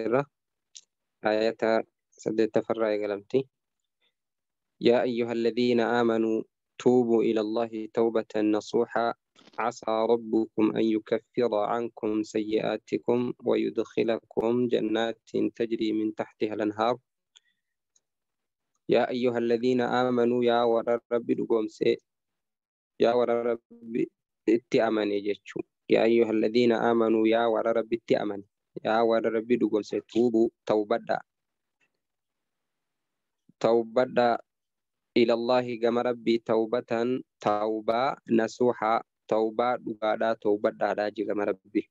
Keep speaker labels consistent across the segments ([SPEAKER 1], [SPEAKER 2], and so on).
[SPEAKER 1] irra aayata saddeettaffarraa قلمتي يا أيها الذين آمنوا توبوا إلى الله توبة نصوحا عسى ربكم أن يكفر عنكم سيئاتكم ويدخلكم جنات تجري من تحتها الأنهار يا أيها الذين آمنوا يا ورى الرب دقوم يا ورى الرب اتأمن يا أيها الذين آمنوا يا ورى الرب اتأمني yaa warra rabbii dugomse tuubuu tawbadhaa tawbadhaa ilallaahi gama rabbii tawbatan tawbaa nasuuxaa tawbaa dhugaadhaa tawbadhaadhaa jigama rabbii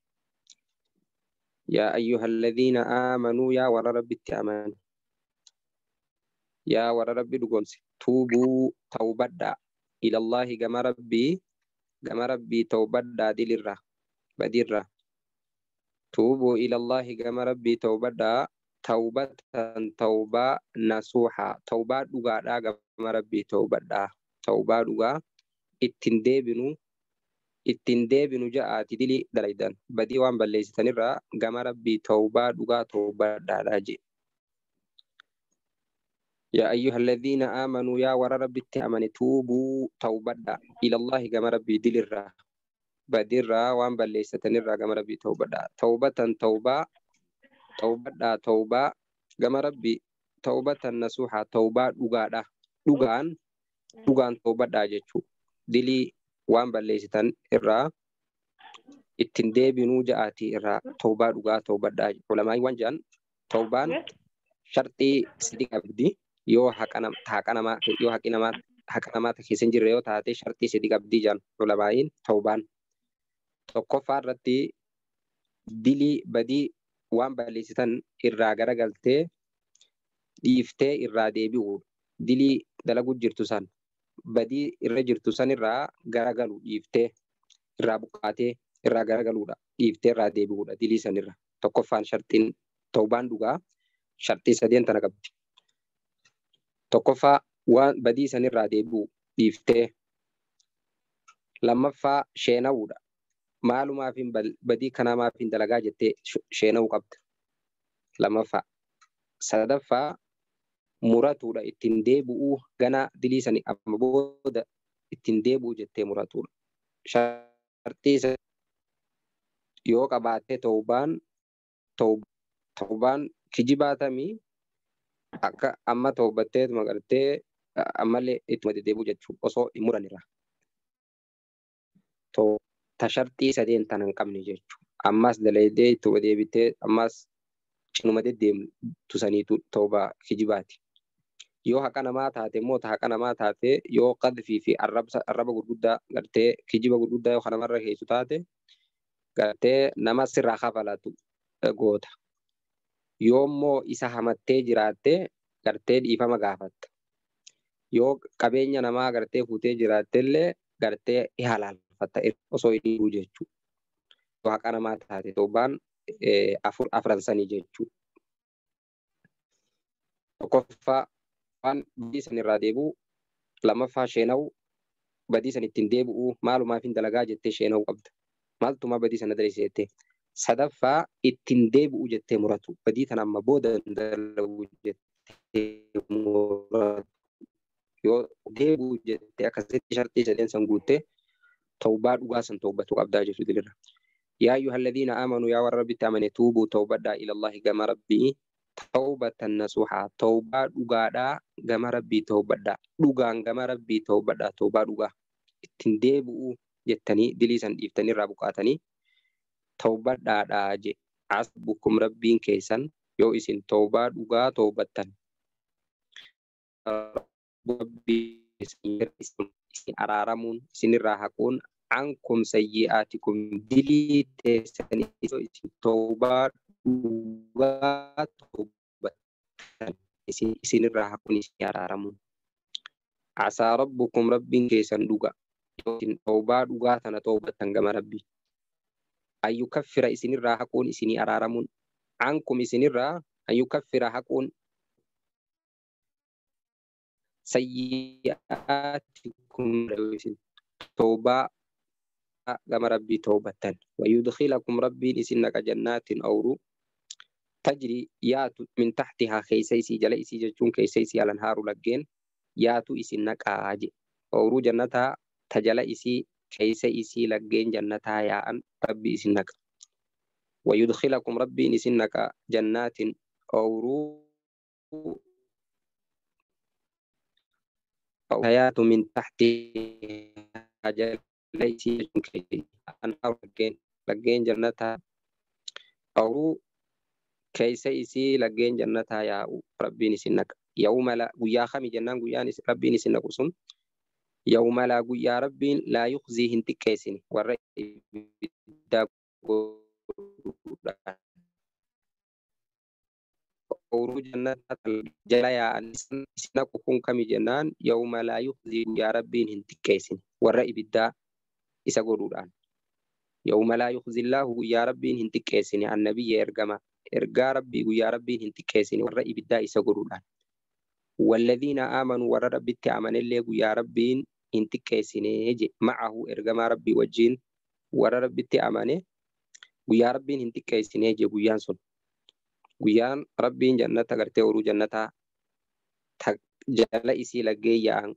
[SPEAKER 1] yaa ayyuha alladhiina aamanuu yaa warra rabbitti amanu yaa warra rabbii dugomse tuubuu tawbadhaa ilallaahi gama rabbii gama rabbii tawbadhaa dilirraa badirraa توبوا إلى الله كما ربي توبة توبة توبة نصوحة توبة دا كما ربي توبة توبة دعاء ittiin deebinu جاء deebinu ja'aati بدي وان badii waan كما ربي توبة tawbaa توبة دا راجي يا أيها الذين آمنوا يا ورا ربي تأمن توبوا توبة إلى الله كما ربي دلرا badii waan balleessatan irraa gama rabbii ta'uu badhaa. Ta'ubatan ta'ubaa, ta'ubadhaa ta'ubaa, gama rabbii ta'ubatan nasuuhaa ta'ubaa dhugaadha. Dhugaan, dhugaan ta'ubadhaa jechuudha. Dilii waan balleessitan irraa ittiin deebinuu ja'aatii irraa ta'ubaa dhugaa ta'ubadhaa. Ulamaan waan jedhan ta'ubaan sharxii sidii qabdi yoo haqa namaa haqa namaa keessin jirre yoo taate sharxii Sidi qabdii jedhan ulamaa'iin ta'ubaan. tokkoffaa irratti dilii badii waan balleessitan irraa garagaltee dhiiftee irraa deebi'u dilii dalaguu jirtu san badii irra jirtu san irraa garagalu dhiiftee irraa buqqaatee irraa garagaluudha dhiiftee irraa deebi'uudha dilii sanirra tokkoffaan sharxiin ta'ubaan dhugaa sharxii sadeentana qabdi. Tokkoffaa waan badii sanirraa deebi'u dhiiftee lammaffaa sheenawuudha maalumaaf hin badii kanamaaf dalagaa jettee sheena'uu qabda. Lamaffaa. Sadaffaa muratuudha ittiin deebi'uu ganaa dilii sanii amma booda ittiin deebi'uu jettee muratudha. Shartii yoo qabaattee ta'ubaan ta'ubaan kijibaatamii akka amma ta'ubattee magartee ammallee ittuma deddeebi'uu jechuudha osoo hin muranirra. ta shartii sadeen tana hin qabne jechuudha. Ammas dalaydee itti deebitee ammas cinuma deddeemtu saniitu ta'uu kijibaati. Yoo haqa namaa taate immoo haqa namaa taate yoo fi gurguddaa gartee kijiba gurguddaa yoo namarra keessu taate gartee nama sirraa kafalatu e, goota. Yoo immoo isa hamattee jiraatte gartee dhiifama gaafatta. Yoo qabeenya namaa gartee fuutee jiraattellee gartee halaala. qofa ta'e osoo hin dhuguu Waaqa namaa taate torbaan afur afran jechuudha. Tokkoffaa waan badii san irraa deebi'u, lamaffaa sheena'u, badii san ittiin deebi'u maalumaaf hin dalagaa jettee sheena'uu qabda. Maaltumaa badii sana dalaysi Sadaffaa ittiin deebi'u jettee muratu. Badii tan amma booda hin dalagu jettee muratu. Yoo deebi'u jettee akkasitti sharxii sadeen guuttee tawbaa dhugaa san tobatu qabdaa jirtu dilirra. Yaa ayyuha alladhiina aamanuu yaa warra rabbitti amane tuubuu tawbadhaa ilaallahi gama rabbi tawbatan nasuuhaa tawbaa dhugaadhaa gama rabbii tawbadhaa dhugaan gama rabbii tawbadhaa tawbaa dhugaa ittiin deebi'uu jettanii dilii san dhiiftanii irraa buqaatanii tawbadhaadhaa je asbukum rabbiin keessan yoo isin tawbaa dhugaa tawbattan. Rabbiin araaramuun isinirraa haquun ankum sayyi'atikum dili tesani iso isin tauba
[SPEAKER 2] duba
[SPEAKER 1] taubatan isin isinirraa hakun isin araaramu asa rabbukum rabbiin keessan duga yookiin taubaa tangga tana taubatan gama rabbi isi nirraha kun isi isinii araaramuun ankum ayu kafira hakun sayyi'atikum rabbin toba. كما ربي توبة ويدخلكم ربي لسنك جنات أورو تجري ياتو من تحتها خيسيسي جليسي جتون على نهار لجين ياتو إسنك آجي أورو جنتها تجليسي خيسيسي لجين جنتها ياء ربي إسنك ويدخلكم ربي إسنك جنات أورو حياة من تحتها جليسي laggeen jannataa dhawruu keessa isii laggeen jannataa yaa'u rabbiin isin naqa. Yaa'umala guyyaa kami guyyaan isin naqusun sun yaa'umala guyyaa rabbiin laa yuqzii hin xiqqeessin warra ibiddaa godhuudhaan. Dhawruu jannataa jala yaa'an isin naqu kun kami jennaan yaa'umala yuqzii guyyaa rabbiin hin xiqqeessine warra ibiddaa isa godhuudhaan. Yooma laa yuqzillaahu guyyaa rabbiin hin xiqqeessine annabiyya ergama ergaa rabbii guyyaa rabbiin hin xiqqeessine warra ibiddaa isa godhuudhaan. Walladhiina aamanuu warra rabbitti amanellee guyyaa rabbiin hin xiqqeessinee je ma'ahu ergamaa rabbii wajjiin warra rabbitti amane guyyaa rabbiin hin xiqqeessinee je sun. Guyyaan rabbiin jannata gartee horuu jannataa jala isii laggee yaa'an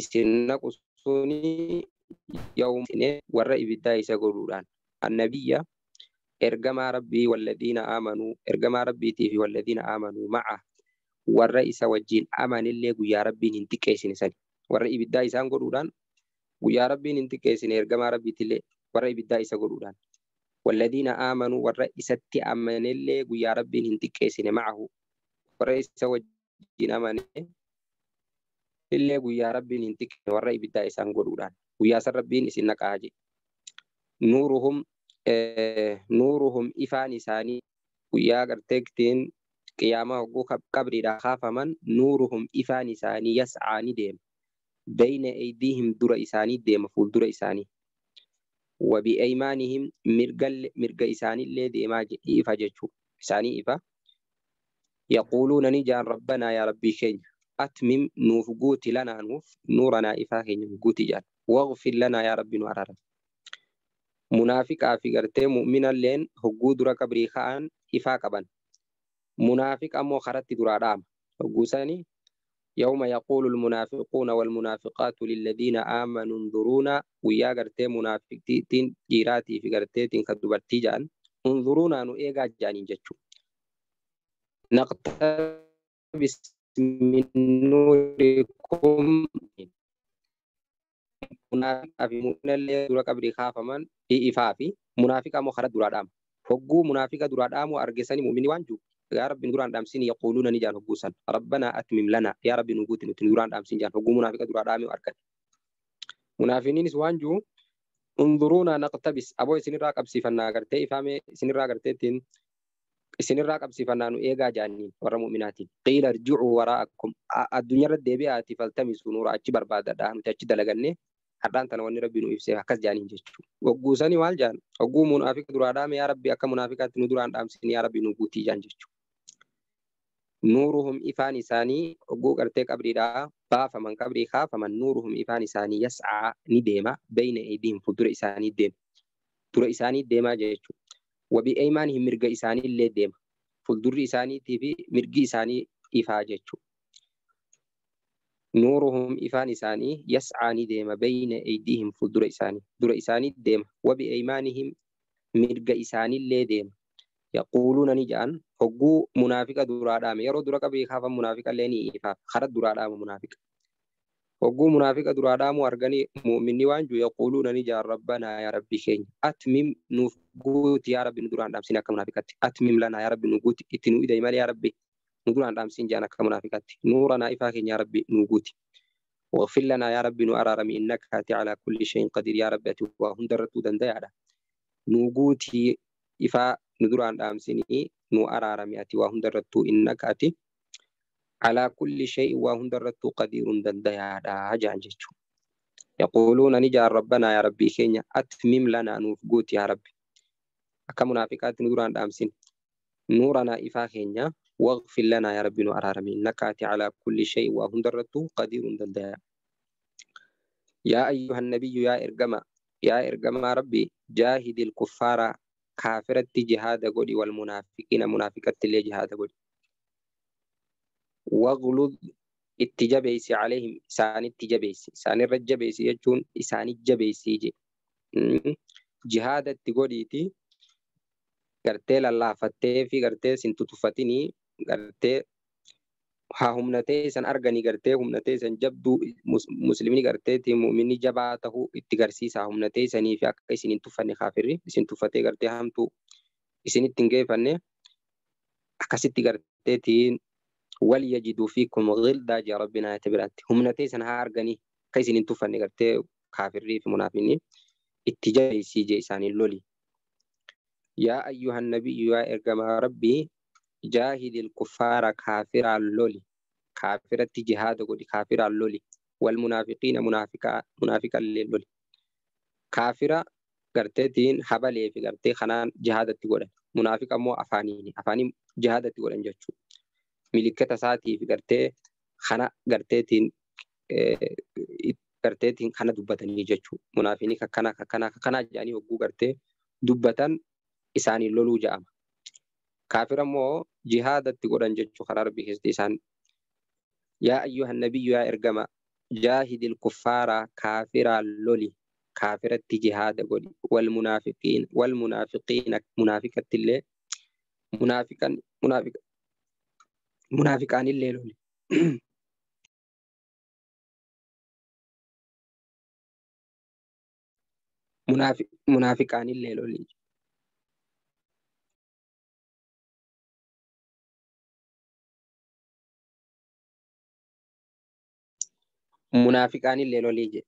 [SPEAKER 1] isin naqusuunii yawmine warra ibiddaa isa godhuudhaan annabiyya ergamaa rabbii walladhiina amanuu ergamaa rabbiitii fi aamanuu ma'a warra isa wajjiin amanillee guyyaa rabbiin hin xiqqeessine sani warra ibiddaa isaan godhuudhaan guyyaa hin xiqqeessine ergamaa warra ibiddaa isa godhuudhaan walladhiina aamanuu warra isatti amanillee guyyaa rabbiin hin xiqqeessine warra isa wajjiin amane guyyaa rabbiin hin xiqqeessine warra ibiddaa isaan godhuudhaan guyyaa san rabbiin isin naqaa jedhe. Nuuruhum nuuruhum ifaan isaanii guyyaa gartee ittiin qiyaamaa hogguu qabriidhaa kaafaman nuuruhum ifaan isaanii yas'aa ni deema. Bayna eeydiihim dura isaanii deema fuuldura isaanii. وبأيمانهم مرقى إساني اللي ديما إفا جتشو إساني إفا يقولون نجان ربنا يا ربي شيء أتمم نوف قوتي لنا نوف نورنا إفا هين قوتي جان واغفر لنا يا رب نورارا منافق آفي غرتي مؤمن اللين هقو درا كبريخان إفا منافق أمو خرطي درا رام يوم يقول المنافقون والمنافقات للذين آمنوا انظرونا ويا غرتي منافق تين جيراتي في غرتي تين كدبرتي جان انظرونا نو إيغا جانين جاتشو نقتبس من نوركم munaafiqaa fi mu'minallee dura qabrii kaafaman ifaa fi munaafiqaa immoo karaa duraa dhaamu. Hogguu munaafiqa duraa dhaamu argeessanii mu'minni waan Yaa rabbi nu duraan dhaamsin yaquuluuna ni jaan hogguu san. Rabbanaa atmim lana yaa rabbi nu guuti nuti nu duraan dhaamsin jaan hogguu munaafiqa duraa dhaamee argan. Munaafiqniinis waan jiru unduruuna naqtabis aboo isinirraa qabsiifannaa gartee ifaamee isinirraa garteettiin isinirraa qabsiifannaa nu eegaa jaanniin warra mu'uminaatiin qiila rji'uu waraakum addunyaarra deebi'aati faltamii sunuura achi barbaadadha nuti achi dalagannee har'aan tana wanni rabbii nu ibsee akkas jaaniin jechuudha. Hogguu sanii maal jaan hogguu munaafika duraadhaame yaa rabbi akka munaafikaatti nu duraan dhaamsine yaa rabbi nu guutii jaan jechuudha. Nuuruhum ifaan isaanii hogguu qartee qabriidhaa baafaman qabrii kaafaman nuuruhum ifaan isaanii yas'aa ni deema beeyna eediin fuuldura isaanii deema. Dura isaanii deemaa jechuudha. wabii hin mirga isaanii deema fuuldurri isaaniitii fi mirgi isaanii ifaa jechuudha. Nuuruhum ifaan isaanii yas'aanii deema bayna eydiihim fuuldura isaanii dura isaanii deema wabi eymaanihim mirga isaaniillee deema. Yaquuluuna ni ja'an hogguu munaafiqa duraa yeroo dura qabee kaafan munaafiqa illee ni ifaaf karaa duraa dhaama Hogguu munaafiqa duraa dhaamu arganii muumminni waan jiru yaquuluuna ni jaarra rabbanaa yaa keenya. yaa rabbi nu duraan dhaamsin akka munaafiqatti. Atmim yaa rabbi nu itti nu malee yaa rabbi nu ifaa keenya yaa rabbi nu guuti. Waghfir yaa rabbi nu araarami innaka ati kulli shayin qadiir yaa rabbi ati waa hundarrattuu dandayaadha. Nu guuti ifaa nu dhaamsinii nu araarami ati waa hundarrattuu innaka ati على كل شيء وهم درت قدير دنديا حاجة جيتشو يقولون نجا ربنا يا ربي كينيا أتمم لنا نور قوت يا ربي أكا منافقات نور عند امسين نورنا إفا كينيا واغفر لنا يا ربي نور ارامي نكاتي على كل شيء وهم درت قدير دنديا يا أيها النبي يا ارغما يا ارغما ربي جاهد الكفار كافرت جهاد غدي والمنافقين منافقت لجهاد غدي waglud itti jabeessi caleehim isaanitti jabeessi isaanirra jabeessi jechuun isaanit jabeessii hmm. jihaada itti godhiiti gartee lallaafattee fi gartee sin tutufatinii gartee haa humnatee isan arganii garte humnatee isan jabduu muslimni garteetii muuminni jabaa tahuu itti garsiisa humnatee isanii fi akka isin hin tuffanne kaafirri isin tuffatee gartee hamtuu isinitti hin geeffanne akkasitti garteetiin وليجدوا فيكم غل يا ربنا يتبرأت هم نتيسن هارغني كيسن انتو فنغرتي كافر في منافقين اتجاه سيجي ساني اللولي يا أيها النبي يا إرجما ربي جاهد الكفار كافر اللولي كافر التجهاد قد كافر اللولي والمنافقين منافقا منافقا للولي كافر قرتين حبلي في قرتي خنان جهادة تقول منافق مو أفاني أفاني جهادة تقول جاتشو milikkata isaatiif gartee kana garteetiin kana eh, dubbatanii jechuudha. Munaafiin kakkanaa kakkanaa kakkanaa jedhanii hogguu dubbatan isaaniin loluu ja'ama. Kaafir ammoo jihaadatti godhan jechuudha karaa rabbii keessatti isaan. Yaa ayyuhan nabiyyu yaa ergama jaahidil kuffaaraa kaafiraan loli kaafiratti jihada godhi wal munaafiqiin wal munaafiqiin munaafiqatti illee munaafiqa
[SPEAKER 2] munaafiqaanillee lole. munaafiqaanillee lole. munaafiqaanillee lolee jedhe.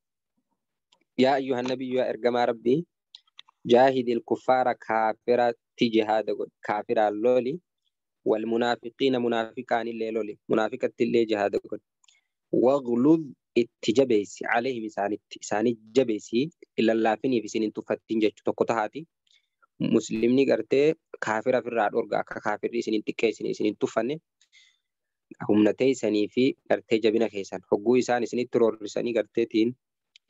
[SPEAKER 2] Yaa ayyuhan nabiyyu yaa ergamaa rabbii
[SPEAKER 1] jaahidil kuffaara kaafirati jihaada godhi kaafiraan loli walmunaafiqiina munaafiqaanillee loli munaafiqattillee jahaada godhi. Waqlud itti jabeessi aleehim isaanitti isaanii jabeessi lallaafiniif isin hin tuffattiin jechuu tokko tahaati. Musliimni gartee kaafira ofirraa dhorga akka kaafirri isin hin xiqqeessine isin hin tuffanne humna teessanii fi gartee jabina keessan hogguu isaan isinitti roorrisanii garteetiin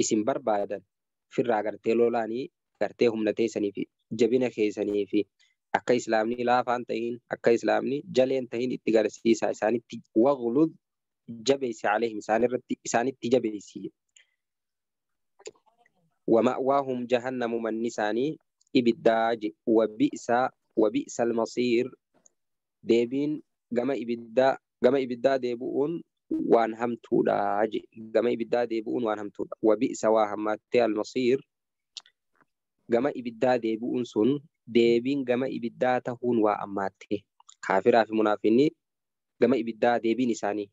[SPEAKER 1] isin barbaadan ofirraa garte lolaanii gartee humna teessanii jabina keessanii akka islaamni laafaan ta'in akka islaamni jaleen ta'in itti garsiisa isaanitti waglud jabeessi aleehim isaanirratti isaanitti jabeessi ومأواهم جهنم من نساني إبداج وبئس وبئس المصير ديبين جما إبدا جما إبدا ديبون وان همتودا جما إبدا ديبون وان همتودا وبئس واهمت المصير جما إبدا ديبون سن deebiin gama ibiddaa ta'uun waa ammate Kaafiraa fi munaafinni gama ibiddaa deebiin isaanii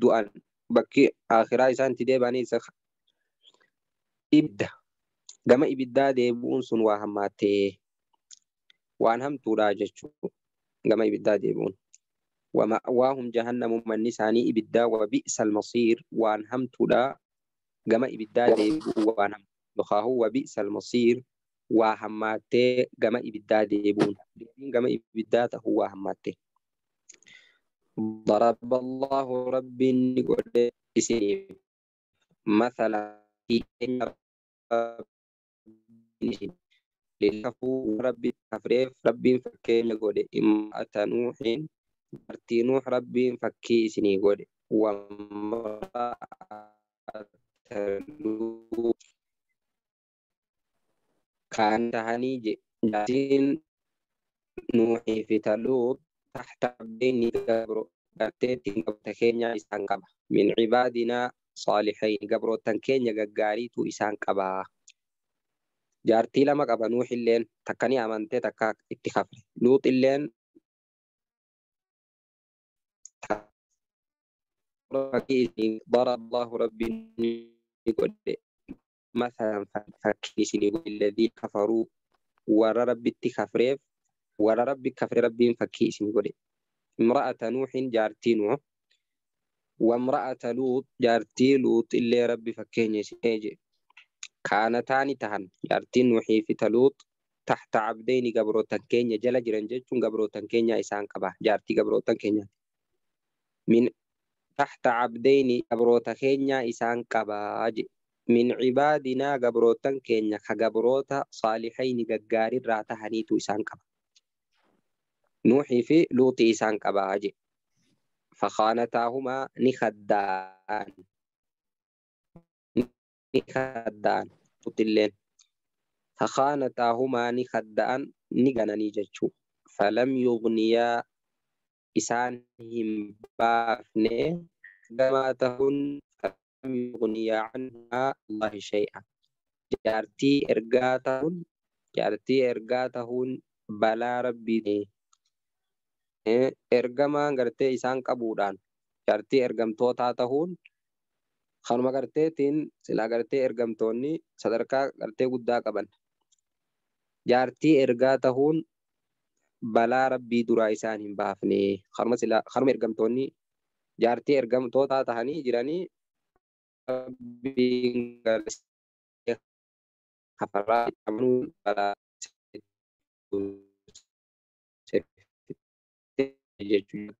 [SPEAKER 1] du'an bakki akiraa isaan itti deebi'anii isa ibda. Gama ibiddaa deebi'uun sun waa hammaattee waan hamtuudhaa jechuudha. Gama ibiddaa deebi'uun. Waa'uun jahannamu manni isaanii ibiddaa wabii salmasiir waan hamtuudhaa gama ibiddaa deebi'uu waan hamtu. Yookaan wabii salmasiir. waa hammaattee gama ibiddaa deebuun deebiin gama ibiddaa ta'uu ضرب الله ربي نقول مثلا للكفو ربي كفريف ربي فكين قول إمرأة نوح برتي نوح ربي فكي سني قول وامرأة لوط kan tahani
[SPEAKER 2] jasin
[SPEAKER 1] nuhi fitalub tahta bini gabro gate tinga tekenya isangkaba min ibadina salihain gabro tankenya gagari tu isangkaba jarti lama kaba nuhi len takani amante takka ittikhaf lut len ربي ضرب الله ربي مثلا فكي سيني والذين كفروا ورا ربي تكفريف ورا ربي كفر ربي فكيسني قولي امرأة نوح جارتي نوح وامرأة لوط جارتي لوط اللي ربي فكيني سيجي كانتان تهن جارتي نوحي في تلوط تحت عبدين قبرو كينيا جلا جران جيتشون قبروتان كينيا إسان قبا جارتي قبرو كينيا من تحت عبدين قبرو كينيا إسان كبه من عبادنا قبروتن كينيا كقبروتا صالحين ققارين راتا هنيتو إسان كبا نوحي في لوطي إسان كبا أجي فخانتاهما نخدان نخدان قتلين فخانتاهما نخدان نغنني جتشو فلم يغنيا إسانهم بافني بافنه yughniya anha Allah syai'a. jarti erga tahun, jarti erga tahun bala rabbi eh ergama gartee tin sila ni sadarka tahuun kanuma garteetiin silaa gartee ergamtoonni sadarkaa gartee guddaa qaban jaartii ergaa tahuun balaa sila khanu ergam to ni jarti ergam to ta tahani jirani
[SPEAKER 2] being hafala namun para
[SPEAKER 1] jechuudha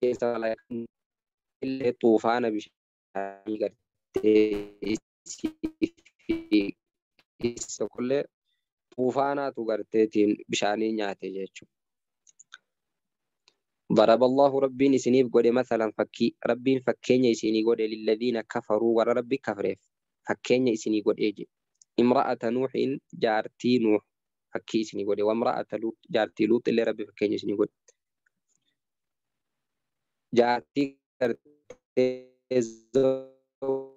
[SPEAKER 1] keessa laayikni illee tuufaana gartee isa qollee garteetiin bishaanii nyaate jechuudha. ضرب الله ربي نسيني قد مثلا فكي ربين فكيني يسيني قد للذين كفروا ورى ربي كفريف فكيني يسيني قد إيجي امرأة نوح جارتي نوح فكي يسيني قد وامرأة لوط جارتي لوط اللي ربي فكيني يسيني قد
[SPEAKER 2] جارتي زوجها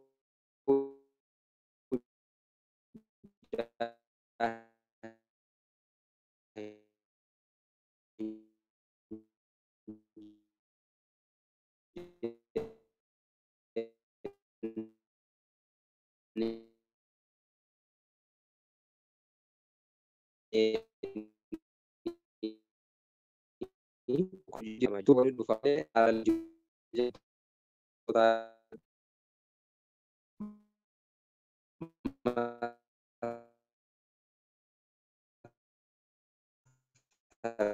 [SPEAKER 2] ma tu volevo fare alla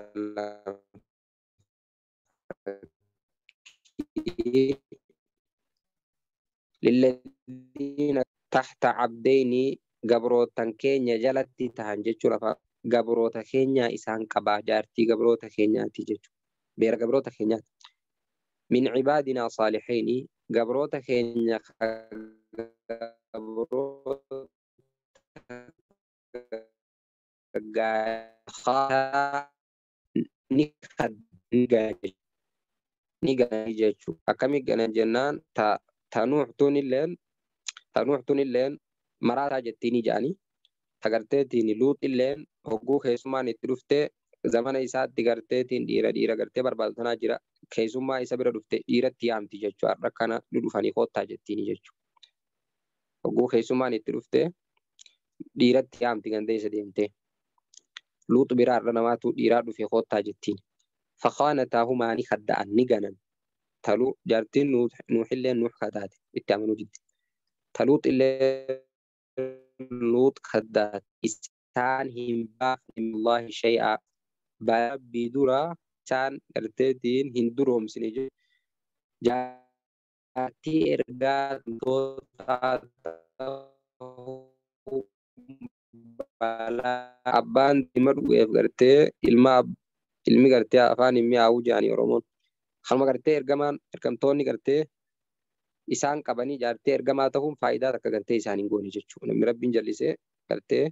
[SPEAKER 2] la
[SPEAKER 1] lilladiina tahta abdayni gabrootan keenya jalatti tahan lafa gabroota keenyaa isaan qabaa jaartii gabroota keenyaati jechuudha beera gabroota keenyaati. Min cibaadinaa saalixeeni gabroota keenya gabroota
[SPEAKER 2] gaarii ni kadhaa.
[SPEAKER 1] gananii jechuu akkami ganan jennaan tanuuctuun illeen tanuuctuun illeen maraasaa jettiini jedhanii tagarteetiin luut illeen hogguu keessumaan itti dhuftee zamana isaatti garteetiin dhiira dhiira gartee barbaadu tanaa jira keessummaa isa bira dhufte dhiiratti yaamti jechuu har'a kana dhudhufanii koottaa jettiini jechuu hogguu keessummaan itti dhufte dhiiratti yaamti gandee isa deemtee luuxu biraa har'a namaatu dhiiraa dhufe koottaa jettiin. فخانتاهما نخدأ نجنا تلو جارتين نوح اللي نوح خدات اتعملوا جد تلوط اللي لوط خدات استان هم من الله شيئا باب بدورا إسان ارتدين هندورهم سنجي جاتي إرقات دوتا abbaan ابان دمر gartee ilma ilmi garte afaan himmi haa'uu jedhanii Oromoon. Kanuma gartee ergamaan ergamtoonni garte isaan qabanii jaartee ergamaa ta'uun faayidaa takka gartee isaaniin goone jechuudha. Namni rabbiin jallisee gartee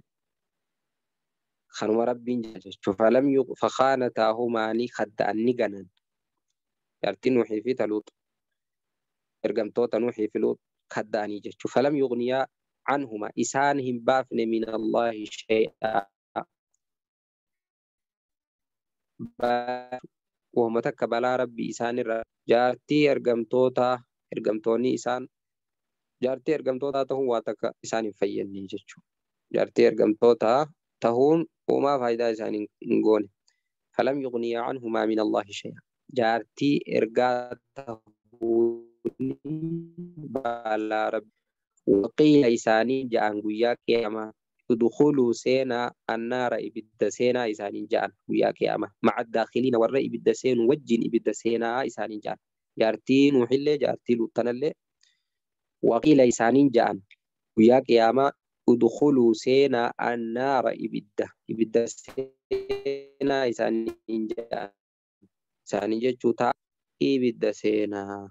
[SPEAKER 1] kanuma rabbiin jala jechuudha. Falam fakkaana taa'uu maanii anni ganan. Jaartiin nuuxii fi taluutu ergamtoota nuuxii fi luutu hadda'anii jechuudha. Falam yuqniyaa anhuma isaan hin baafne min Allaahi shay'aa. uummata akka balaa Rabbi isaanirraa jaartii ergamtootaa ergamtoonni isaan jaartii ergamtootaa ta'uun waan takka isaan hin fayyadne jechuudha. Jaartii ergamtootaa ta'uun uumaa faayidaa isaan hin goone. Falam yuqnii yaacan humaa min Allaahi shay'a. Jaartii ergaa ta'uun balaa rabbii waqiila isaanii ja'an guyyaa qiyyamaa دخول سينا النار إبدا سينا إسان جان ويا كيامة مع الداخلين ور إبدا سين وجن إبدا سينا إسان جان جارتين وحلة جارتين وطنلة وقيل إسان جان ويا كيامة ادخلوا سينا النار إبدا إبدا
[SPEAKER 2] سينا
[SPEAKER 1] إسان جان إسان جان إبدا سينا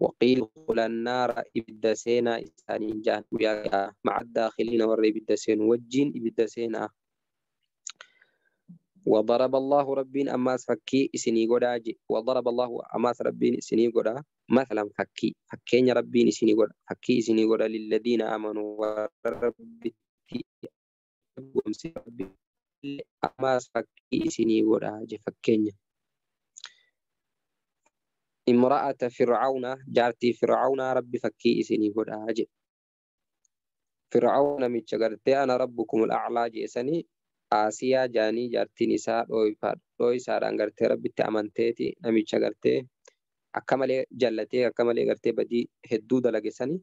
[SPEAKER 1] وقيل قل النار إبدا سينا إسانين جان وياك مع الداخلين ور إبدا سين وجين إبدا سينا وضرب الله ربين أما فكي إسني قدا وضرب الله أما ربين إسني قدا مثلا فكي فكين ربين إسني قدا فكي إسني قدا للذين آمنوا وربتي أما ربي أماس فكي إسني قدا فكين imra'ata fir'auna jaartii fir'auna rabbi fakkii isinii godhaa jedhe fir'aun namicha gartee ana rabbukum al'aclaa jeesanii aasiyaa jaanii jaartiin isaa dhooyisaadhaan gartee rabbitti amanteeti namicha gartee akka malee jallatee akka malee gartee badii hedduu dalagesanii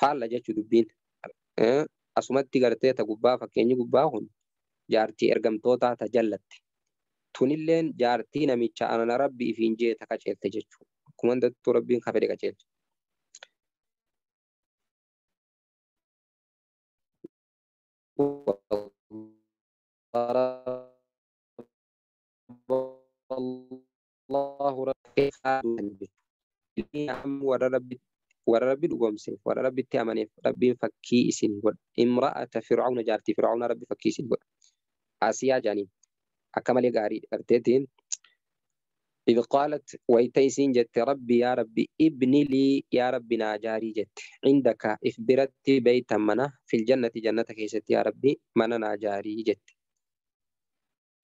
[SPEAKER 1] faalla jechuu dubbiin asumatti gartee ta gubbaa fakkeenyi gubbaa kun jaartii ergamtootaa ta jallatte tunilleen jaartii namicha ana rabbi ifiin jeeta qaceelte jechuudha. Akkuma dandattu rabbiin kafedhe qaceelcha. warra rabbi dhugoomseef warra rabbitti amaneef rabbiin fakkii isin godha imra'ata fir'aawna jaartii fir'aawna rabbi fakkii isin godha asiyaa jaaniin عكمل قاري أرتيتين إذ قالت ويتيسين جت ربي يا ربي ابن لي يا ربي ناجاري جت عندك إفبرت بيتا منا في الجنة جنتك يست يا ربي منا ناجاري جت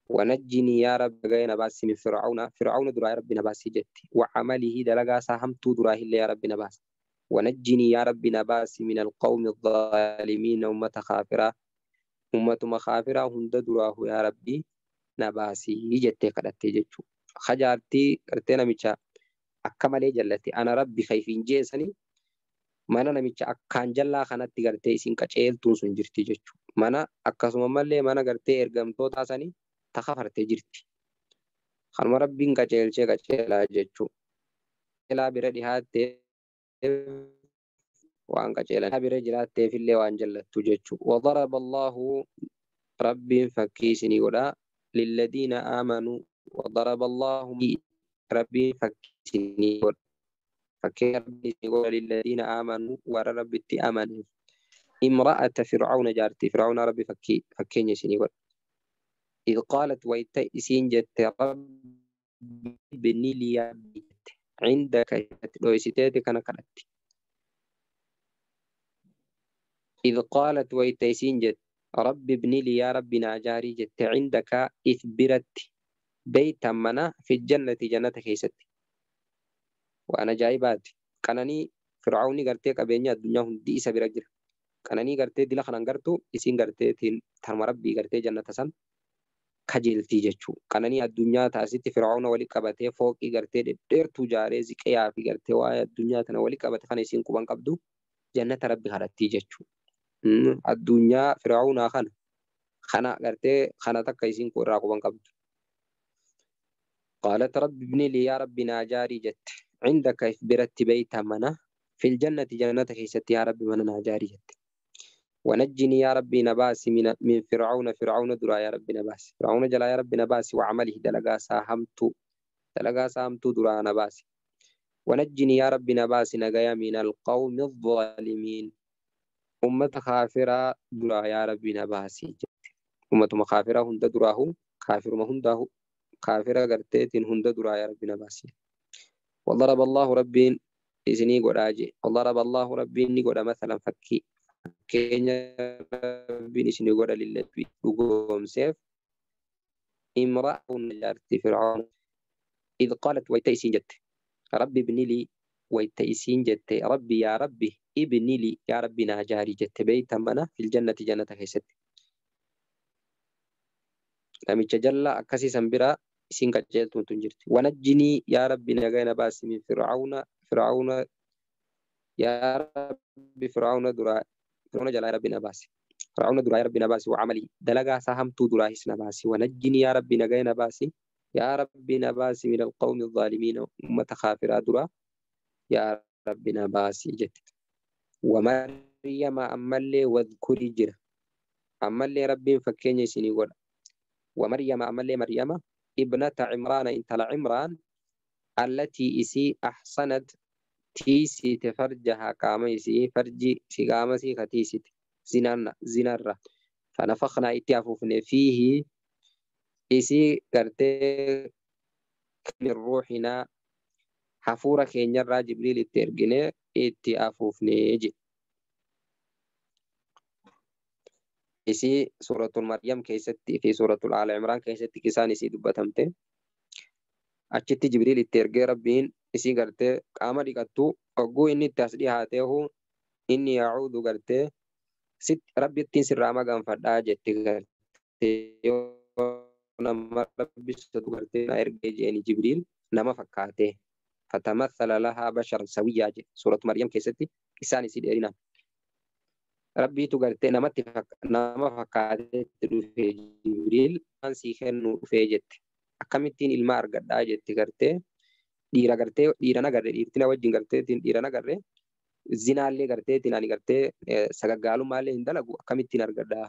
[SPEAKER 1] ونجني يا رب غير نباسي من فرعون فرعون دراي ربي رب نباسي جت وعمله دلقا ساهم تو دراه اللي يا ربي نباس ونجني يا ربي نباسي من القوم الظالمين أمة خافرة أمة مخافرة هند دراه يا ربي na baasii jettee kadhattee jechuudha. Hajaartii gartee namicha akka malee jallatti ana rabbi kayfiin jeessanii mana namicha akkaan jallaa kanatti gartee isin qaceeltuun sun jirti jechuudha. Mana akkasuma mallee mana gartee ergamtoota sanii takafartee jirti. Kanuma rabbiin qaceelchee qaceelaa jechuudha. Qaceelaa bira dhihaattee waan qaceelan bira jiraatteefillee waan jallattu jechuudha. Wadaraba Allahu rabbiin fakkii isinii godhaa. للذين آمنوا وضرب الله ربي فكسني فكير للذين آمنوا وربي آمنوا امرأة فرعون جارتي فرعون ربي فكي فكيني سني إذ قالت ويت إسين جت رب بني لي عندك لويستيتي كان كانت إذ قالت ويت إسين جت rabbi ibnili yaa rabbi naa jaarii jette cindakaa if biratti beeytan mana fi jannati jannata keessatti waan ajaa'ibaati qananii fircaawni gartee qabeenya addunyaa hundi isa bira jira qananii gartee dila kanan gartu isiin garte tarma rabbii gartee jannata san kajeeltii jechuu qananii addunyaa taasitti fircaawna wali qabatee fooqii gartee dhedheertuu jaaree ziqeyaa fi garte waa'ee addunyaa tana wali qabate kana isiin quban qabdu jannata rabbi kadhattii jechuu Hmm. addunyaa firaa'uunaa kana kana gartee kana takka isiin koo irraa quban qabdu. قالت رب ابن لي يا ربي ناجاري جت عندك برت بيتا منا في الجنة جنة خيست يا ربي منا ناجاري جت ونجني يا ربي نباس من من فرعون فرعون درا يا ربي نباس فرعون جلا يا ربي نباس وعمله دلقا ساهمت دلقا ساهمت درا نباس ونجني يا ربي نباس نجايا من القوم الظالمين ummata kaafiraa duraa yaa rabbiin habaasii jette ummatuma kaafiraa hunda duraahu kaafiruma hundaa kaafira garteetiin hunda duraa yaa rabbiin habaasii وضرب الله ربين إذني قراجي وضرب الله ربين نقرا مثلا فكي فكينا ربين إذني قرا للتبي وقوم سيف امرأة نجارت فرعون إذ قالت ويتأسين جت ربي ابن لي ويتأسين جت ربي يا ربي ابني لي يا ربي نا جاري جت بيت منا في الجنة جنة كيست نمت جل أكسي سنبرا سينك جلت تنجرت ونجني يا ربي نغينا باس من فرعون فرعون يا ربي فرعون درا فرعون جل يا ربي نباسي فرعون درا يا ربي نباسي وعملي دلقة سهم تو درا هس نباسي ونجني يا ربي نغينا باسي يا ربي نباسي من القوم الظالمين أمة درا يا ربنا باسي جت ومريم أملي وذكري جرا أملي ربي فكيني سيني قول ومريم أملي مريم ابنة عمران انت لعمران التي اسي أحسنت تيسي تفرجها قام اسي فرجي سيقام سي ختيسي زنان زنارة فنفخنا اتيافوفن فيه اسي قرتي من روحنا حفورة كينيرا جبريل التيرجيني itti afuufnee isii suuratul Maryam keessatti fi suuratul Aala Imraan keessatti isaan isii dubbatamte. Achitti Jibriil itti ergee rabbiin isii gartee qaama dhiqattuu hogguu inni itti as dhihaateehu inni yaa'uudhu gartee rabbi ittiin sirraa maganfadhaa jetti gartee yoo nama rabbi sotu gartee na ergee jeeni Jibriil nama fakkaate. فتمثل لها بشرا سويا سورة مريم كيستي إساني سيد إرينا ربي تقرتي نمت فك نما فكادت في جبريل أن سيخن في جت أكمتين المار قد أجت قرتي dhiira gartee dhiirana garre dhiirtina wajjin garteetiin dhiirana garre zinaallee garteetiin ani gartee sagaggaalumaallee hin dalagu akkamittiin argadha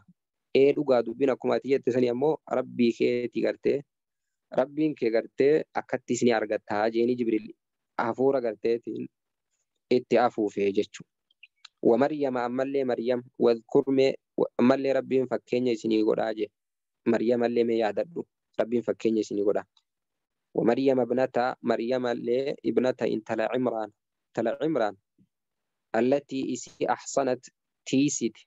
[SPEAKER 1] ee dhugaa dubbiin akkuma ati jette sanii ammoo rabbii keeti gartee rabbiin kee gartee akkatti isin argattaa jeeni jibrili hafuura garteetiin itti afuufe jechuudha. Wamaryama ammallee Maryam wadkurmee ammallee rabbiin fakkeenya isinii godhaa jee Maryamallee mee yaadadhu rabbiin fakkeenya isinii godhaa. Wamaryama ibnata Maryamallee ibnata intala Cimraan intala Cimraan allatii isii axsanat tiisite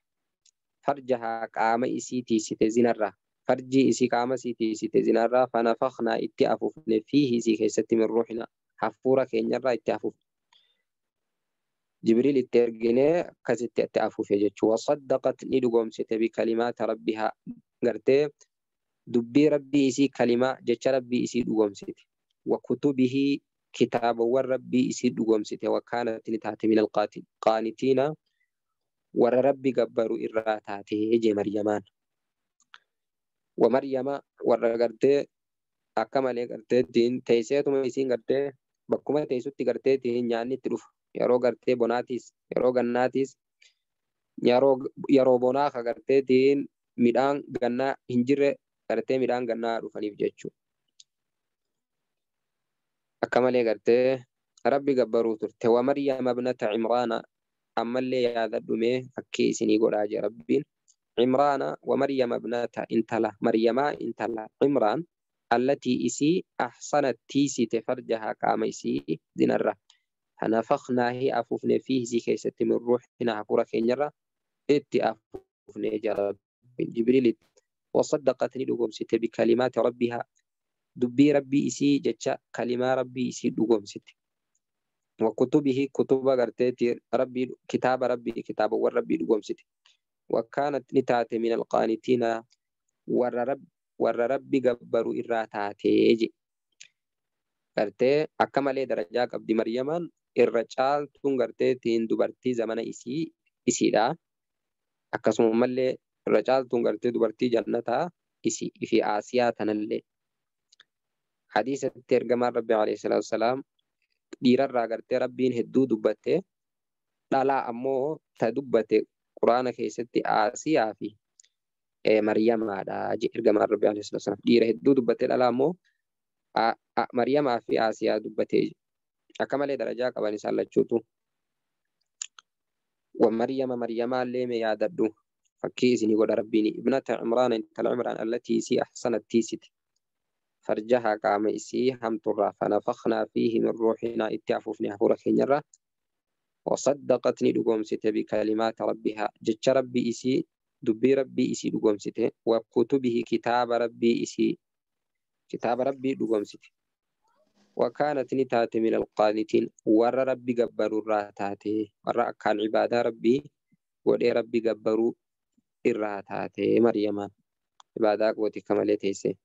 [SPEAKER 1] farjahaa qaama isii tiisite zinarraa farji isii qaama isii tiisite zinarraa fanafaknaa itti afuufne fiihi isii keessatti min ruuxinaa hafuura keenyarraa itti hafuuf jibriil itti erginee akkasitti itti hafuufe jechuudha wasaddaqat ni dhugoomsite bikalimaata rabbihaa gartee dubbii rabbii isii kalimaa jecha rabbii isii dhugoomsite wakutubihii kitaabawwan rabbii isii dhugoomsite wakaanat ni taate min alqaanitiina warra rabbi gabbaru irraa taate jee maryamaan wa maryama warra gartee akka malee garteettiin teesseetuma isiin gartee bakkuma teessutti gartee nyaanni itti dhufa. Yeroo gartee bonaatiis, yeroo gannaatiis, yeroo bonaa ka gartee midhaan gannaa hin jirre gartee midhaan gannaa dhufaniif jechuudha. Akka malee rabbi gabbaruu turte. Wa Maryam abnata Cimraana ammallee yaadadhumee fakkii isinii godhaa jira rabbiin. Cimraana wa Maryam intala Maryamaa intala Cimraan التي إسي أحسنت تيسي تفرجها كاميسي دين الرا هنفخنا هي أفوفنا فيه زي كيسة من روحنا هفورا كينيرا إتي أفوفنا جرب جبريل وصدقتني ندقم ستة بكلمات ربها دبي ربي إسي جتشا كلمة ربي إسي دقم ستة وكتبه كتب غرتي ربي كتاب ربي كتاب وربي دقم ستة وكانت نتات من القانتين ور رب warra rabbi gabbaru irraa taatee je gartee akka malee darajaa qabdi maryamaan irra caaltuun gartee tiin dubartii zamana isii isiidha akkasumallee irra caaltuun gartee dubartii jannataa isii fi aasiyaa tanallee hadiisatti ergamaan rabbi alayhi salaatu wasalaam dhiirarraa gartee rabbiin hedduu dubbatte dhalaa ammoo ta dubbate quraana keessatti aasiyaa fi Maryamaadha ergamaa Rabbi Alayhi Salaam dhiira hedduu dubbattee dhalaa immoo Maryamaa fi Asiyaa dubbatee akka malee darajaa qaban isaan lachuutu. ومريم مريم اللي يا ددو فكيزني ولا ربيني ابنة عمران انت العمران التي سي احسنت تيست فرجها قام اسي هم ترى فنفخنا فيه من روحنا اتعففنا هورك نرى وصدقتني دقوم ست بكلمات ربها جج ربي اسي dubbii rabbii isii dhugoomsite wakutubihi kitaaba rabbii isii kitaaba rabbii dhugoomsite wakaanat ni taate min alqaanitiin warra rabbi gabbaruurraa taate warra akkaan cibaadaa rabbii godhee rabbi gabbaruu irraa taatee maryamaan cibaadaa qooti akka malee teesse